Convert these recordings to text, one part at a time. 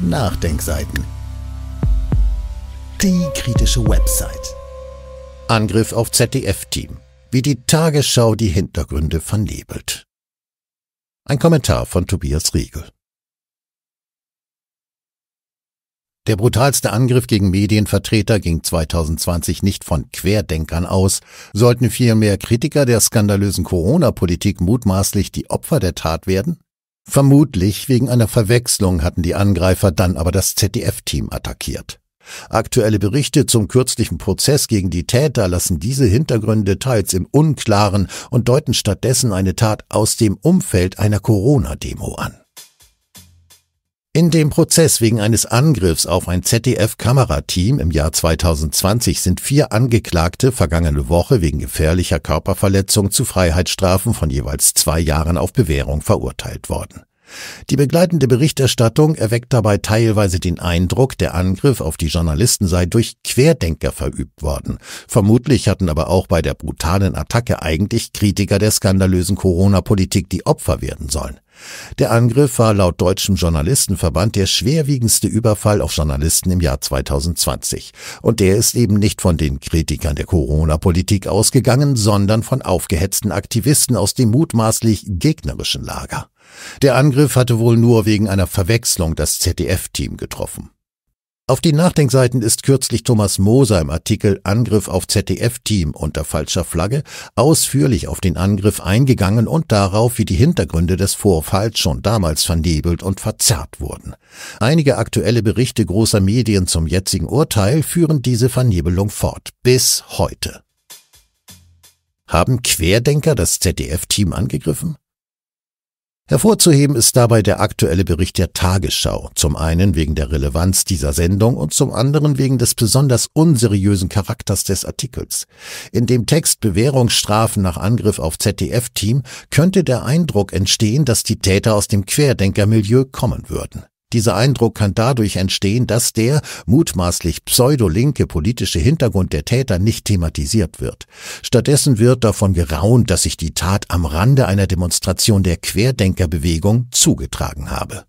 Nachdenkseiten. Die kritische Website. Angriff auf ZDF-Team. Wie die Tagesschau die Hintergründe vernebelt. Ein Kommentar von Tobias Riegel. Der brutalste Angriff gegen Medienvertreter ging 2020 nicht von Querdenkern aus, sollten vielmehr Kritiker der skandalösen Corona-Politik mutmaßlich die Opfer der Tat werden? Vermutlich wegen einer Verwechslung hatten die Angreifer dann aber das ZDF-Team attackiert. Aktuelle Berichte zum kürzlichen Prozess gegen die Täter lassen diese Hintergründe teils im Unklaren und deuten stattdessen eine Tat aus dem Umfeld einer Corona-Demo an. In dem Prozess wegen eines Angriffs auf ein ZDF-Kamerateam im Jahr 2020 sind vier Angeklagte vergangene Woche wegen gefährlicher Körperverletzung zu Freiheitsstrafen von jeweils zwei Jahren auf Bewährung verurteilt worden. Die begleitende Berichterstattung erweckt dabei teilweise den Eindruck, der Angriff auf die Journalisten sei durch Querdenker verübt worden. Vermutlich hatten aber auch bei der brutalen Attacke eigentlich Kritiker der skandalösen Corona-Politik die Opfer werden sollen. Der Angriff war laut Deutschem Journalistenverband der schwerwiegendste Überfall auf Journalisten im Jahr 2020. Und der ist eben nicht von den Kritikern der Corona-Politik ausgegangen, sondern von aufgehetzten Aktivisten aus dem mutmaßlich gegnerischen Lager. Der Angriff hatte wohl nur wegen einer Verwechslung das ZDF-Team getroffen. Auf den Nachdenkseiten ist kürzlich Thomas Moser im Artikel Angriff auf ZDF-Team unter falscher Flagge ausführlich auf den Angriff eingegangen und darauf, wie die Hintergründe des Vorfalls schon damals vernebelt und verzerrt wurden. Einige aktuelle Berichte großer Medien zum jetzigen Urteil führen diese Vernebelung fort. Bis heute. Haben Querdenker das ZDF-Team angegriffen? Hervorzuheben ist dabei der aktuelle Bericht der Tagesschau, zum einen wegen der Relevanz dieser Sendung und zum anderen wegen des besonders unseriösen Charakters des Artikels. In dem Text Bewährungsstrafen nach Angriff auf ZDF-Team könnte der Eindruck entstehen, dass die Täter aus dem Querdenkermilieu kommen würden. Dieser Eindruck kann dadurch entstehen, dass der mutmaßlich pseudolinke politische Hintergrund der Täter nicht thematisiert wird. Stattdessen wird davon geraunt, dass sich die Tat am Rande einer Demonstration der Querdenkerbewegung zugetragen habe.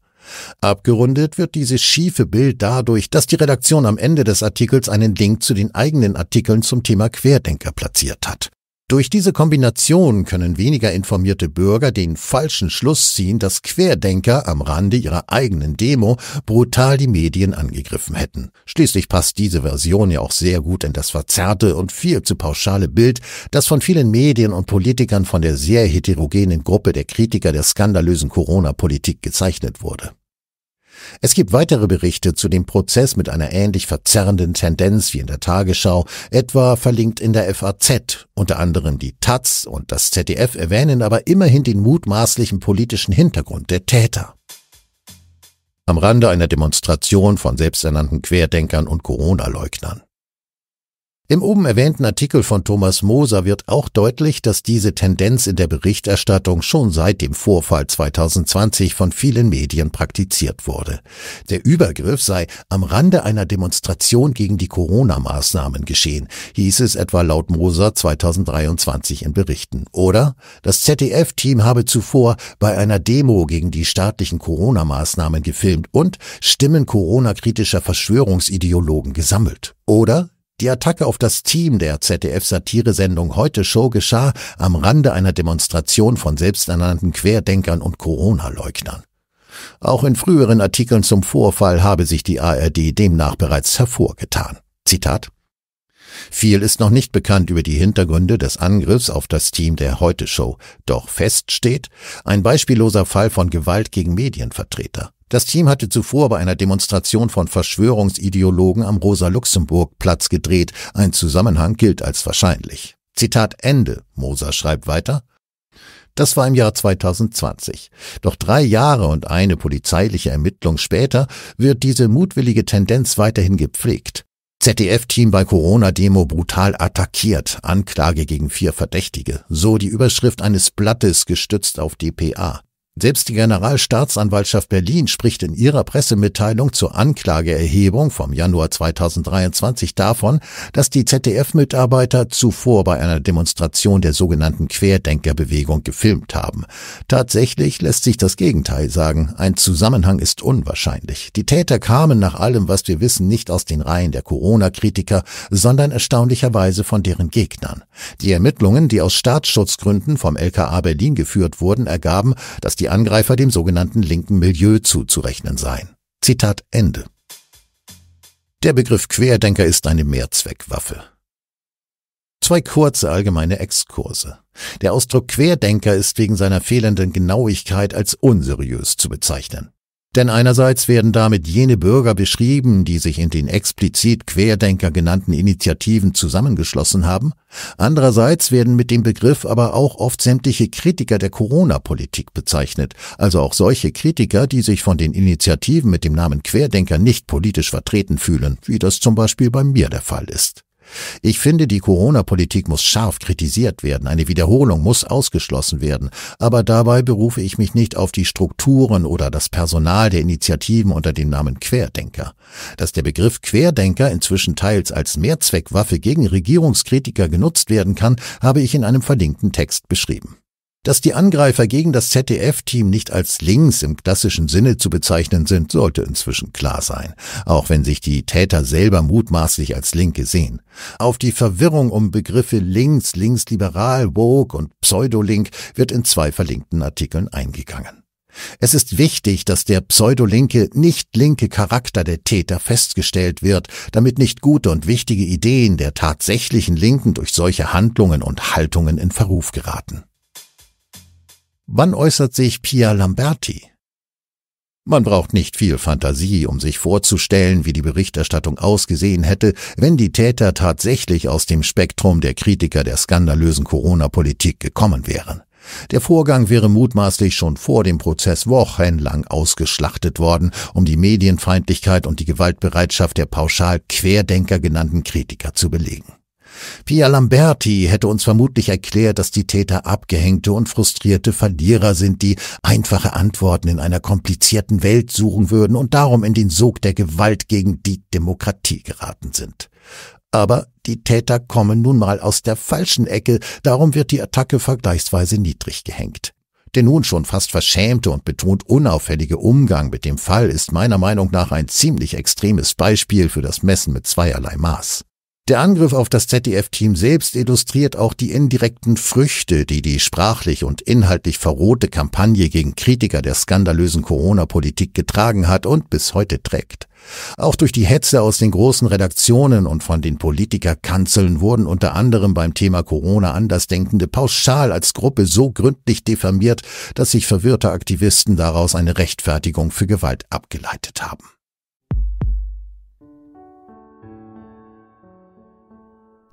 Abgerundet wird dieses schiefe Bild dadurch, dass die Redaktion am Ende des Artikels einen Link zu den eigenen Artikeln zum Thema Querdenker platziert hat. Durch diese Kombination können weniger informierte Bürger den falschen Schluss ziehen, dass Querdenker am Rande ihrer eigenen Demo brutal die Medien angegriffen hätten. Schließlich passt diese Version ja auch sehr gut in das verzerrte und viel zu pauschale Bild, das von vielen Medien und Politikern von der sehr heterogenen Gruppe der Kritiker der skandalösen Corona-Politik gezeichnet wurde. Es gibt weitere Berichte zu dem Prozess mit einer ähnlich verzerrenden Tendenz wie in der Tagesschau, etwa verlinkt in der FAZ. Unter anderem die Taz und das ZDF erwähnen aber immerhin den mutmaßlichen politischen Hintergrund der Täter. Am Rande einer Demonstration von selbsternannten Querdenkern und Corona-Leugnern. Im oben erwähnten Artikel von Thomas Moser wird auch deutlich, dass diese Tendenz in der Berichterstattung schon seit dem Vorfall 2020 von vielen Medien praktiziert wurde. Der Übergriff sei am Rande einer Demonstration gegen die Corona-Maßnahmen geschehen, hieß es etwa laut Moser 2023 in Berichten. Oder das ZDF-Team habe zuvor bei einer Demo gegen die staatlichen Corona-Maßnahmen gefilmt und Stimmen Corona-kritischer Verschwörungsideologen gesammelt. Oder die Attacke auf das Team der ZDF-Satire-Sendung Heute Show geschah am Rande einer Demonstration von selbsternannten Querdenkern und Corona-Leugnern. Auch in früheren Artikeln zum Vorfall habe sich die ARD demnach bereits hervorgetan. Zitat viel ist noch nicht bekannt über die Hintergründe des Angriffs auf das Team der Heute-Show. Doch fest steht, ein beispielloser Fall von Gewalt gegen Medienvertreter. Das Team hatte zuvor bei einer Demonstration von Verschwörungsideologen am Rosa-Luxemburg-Platz gedreht. Ein Zusammenhang gilt als wahrscheinlich. Zitat Ende. Moser schreibt weiter. Das war im Jahr 2020. Doch drei Jahre und eine polizeiliche Ermittlung später wird diese mutwillige Tendenz weiterhin gepflegt. ZDF-Team bei Corona-Demo brutal attackiert. Anklage gegen vier Verdächtige. So die Überschrift eines Blattes gestützt auf DPA. Selbst die Generalstaatsanwaltschaft Berlin spricht in ihrer Pressemitteilung zur Anklageerhebung vom Januar 2023 davon, dass die ZDF-Mitarbeiter zuvor bei einer Demonstration der sogenannten Querdenkerbewegung gefilmt haben. Tatsächlich lässt sich das Gegenteil sagen. Ein Zusammenhang ist unwahrscheinlich. Die Täter kamen nach allem, was wir wissen, nicht aus den Reihen der Corona-Kritiker, sondern erstaunlicherweise von deren Gegnern. Die Ermittlungen, die aus Staatsschutzgründen vom LKA Berlin geführt wurden, ergaben, dass die die Angreifer dem sogenannten linken Milieu zuzurechnen seien. Zitat Ende. Der Begriff Querdenker ist eine Mehrzweckwaffe. Zwei kurze allgemeine Exkurse. Der Ausdruck Querdenker ist wegen seiner fehlenden Genauigkeit als unseriös zu bezeichnen. Denn einerseits werden damit jene Bürger beschrieben, die sich in den explizit Querdenker genannten Initiativen zusammengeschlossen haben, andererseits werden mit dem Begriff aber auch oft sämtliche Kritiker der Corona-Politik bezeichnet, also auch solche Kritiker, die sich von den Initiativen mit dem Namen Querdenker nicht politisch vertreten fühlen, wie das zum Beispiel bei mir der Fall ist. Ich finde, die Corona-Politik muss scharf kritisiert werden, eine Wiederholung muss ausgeschlossen werden, aber dabei berufe ich mich nicht auf die Strukturen oder das Personal der Initiativen unter dem Namen Querdenker. Dass der Begriff Querdenker inzwischen teils als Mehrzweckwaffe gegen Regierungskritiker genutzt werden kann, habe ich in einem verlinkten Text beschrieben. Dass die Angreifer gegen das ZDF-Team nicht als links im klassischen Sinne zu bezeichnen sind, sollte inzwischen klar sein, auch wenn sich die Täter selber mutmaßlich als Linke sehen. Auf die Verwirrung um Begriffe links, linksliberal, woke und pseudolink wird in zwei verlinkten Artikeln eingegangen. Es ist wichtig, dass der pseudolinke, nicht linke Charakter der Täter festgestellt wird, damit nicht gute und wichtige Ideen der tatsächlichen Linken durch solche Handlungen und Haltungen in Verruf geraten. Wann äußert sich Pia Lamberti? Man braucht nicht viel Fantasie, um sich vorzustellen, wie die Berichterstattung ausgesehen hätte, wenn die Täter tatsächlich aus dem Spektrum der Kritiker der skandalösen Corona-Politik gekommen wären. Der Vorgang wäre mutmaßlich schon vor dem Prozess wochenlang ausgeschlachtet worden, um die Medienfeindlichkeit und die Gewaltbereitschaft der pauschal Querdenker genannten Kritiker zu belegen. Pia Lamberti hätte uns vermutlich erklärt, dass die Täter abgehängte und frustrierte Verlierer sind, die einfache Antworten in einer komplizierten Welt suchen würden und darum in den Sog der Gewalt gegen die Demokratie geraten sind. Aber die Täter kommen nun mal aus der falschen Ecke, darum wird die Attacke vergleichsweise niedrig gehängt. Der nun schon fast verschämte und betont unauffällige Umgang mit dem Fall ist meiner Meinung nach ein ziemlich extremes Beispiel für das Messen mit zweierlei Maß. Der Angriff auf das ZDF-Team selbst illustriert auch die indirekten Früchte, die die sprachlich und inhaltlich verrohte Kampagne gegen Kritiker der skandalösen Corona-Politik getragen hat und bis heute trägt. Auch durch die Hetze aus den großen Redaktionen und von den Politikerkanzeln wurden unter anderem beim Thema Corona Andersdenkende pauschal als Gruppe so gründlich diffamiert, dass sich verwirrte Aktivisten daraus eine Rechtfertigung für Gewalt abgeleitet haben.